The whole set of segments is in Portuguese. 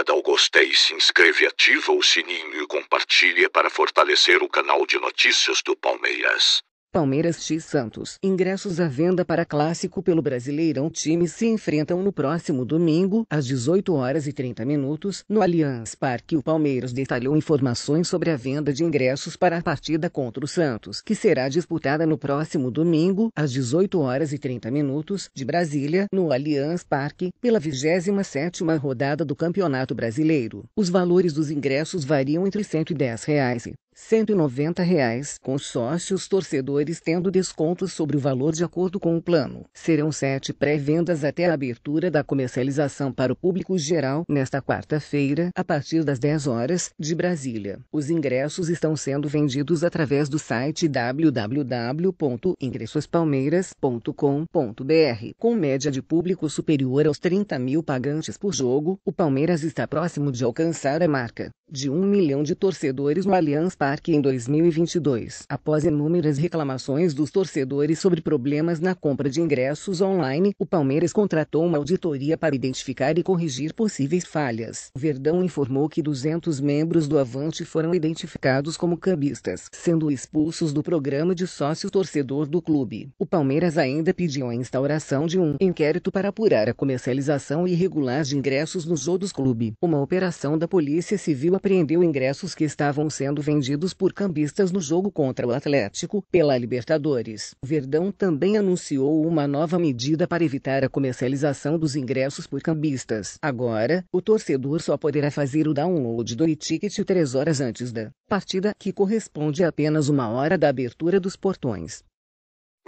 galera, dá o gostei, se inscreve, ativa o sininho e compartilha para fortalecer o canal de notícias do Palmeiras. Palmeiras X Santos. Ingressos à venda para clássico pelo Brasileirão. Times se enfrentam no próximo domingo, às 18 horas e 30 minutos, no Allianz Parque. O Palmeiras detalhou informações sobre a venda de ingressos para a partida contra o Santos, que será disputada no próximo domingo, às 18 horas e 30 minutos, de Brasília, no Allianz Parque, pela 27ª rodada do Campeonato Brasileiro. Os valores dos ingressos variam entre R$ 110 reais e 190 reais, com sócios torcedores tendo descontos sobre o valor de acordo com o plano. Serão sete pré-vendas até a abertura da comercialização para o público geral nesta quarta-feira, a partir das 10 horas, de Brasília. Os ingressos estão sendo vendidos através do site www.ingressospalmeiras.com.br. Com média de público superior aos 30 mil pagantes por jogo, o Palmeiras está próximo de alcançar a marca de um milhão de torcedores no Allianz Parque em 2022, após inúmeras reclamações dos torcedores sobre problemas na compra de ingressos online, o Palmeiras contratou uma auditoria para identificar e corrigir possíveis falhas. O Verdão informou que 200 membros do Avante foram identificados como cambistas, sendo expulsos do programa de sócio-torcedor do clube. O Palmeiras ainda pediu a instauração de um inquérito para apurar a comercialização irregular de ingressos no outros dos Clube, uma operação da Polícia Civil apreendeu ingressos que estavam sendo vendidos por cambistas no jogo contra o Atlético pela Libertadores. Verdão também anunciou uma nova medida para evitar a comercialização dos ingressos por cambistas. Agora, o torcedor só poderá fazer o download do e-ticket três horas antes da partida, que corresponde a apenas uma hora da abertura dos portões.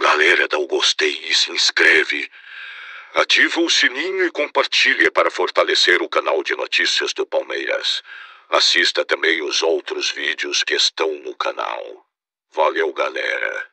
Galera, dá o gostei e se inscreve. Ativa o sininho e compartilhe para fortalecer o canal de notícias do Palmeiras. Assista também os outros vídeos que estão no canal. Valeu, galera!